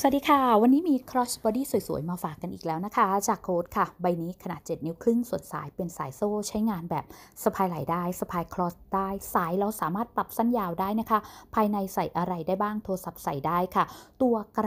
สวัสดีค่ะ วันนี้มี cross body สวย ๆ มาฝากกันอีกแล้วนะคะ จากโค้ดค่ะใบนี้ขนาด 7 นิ้วครึ่ง ส่วนสายเป็นสายโซ่ ใช้งานแบบสะพายไหลได้สะพายคลอสได้ สายเราสามารถปรับสั้นยาวได้นะคะ ภายในใส่อะไรได้บ้างโทรศัพท์ใส่ได้ค่ะ ตัวกระ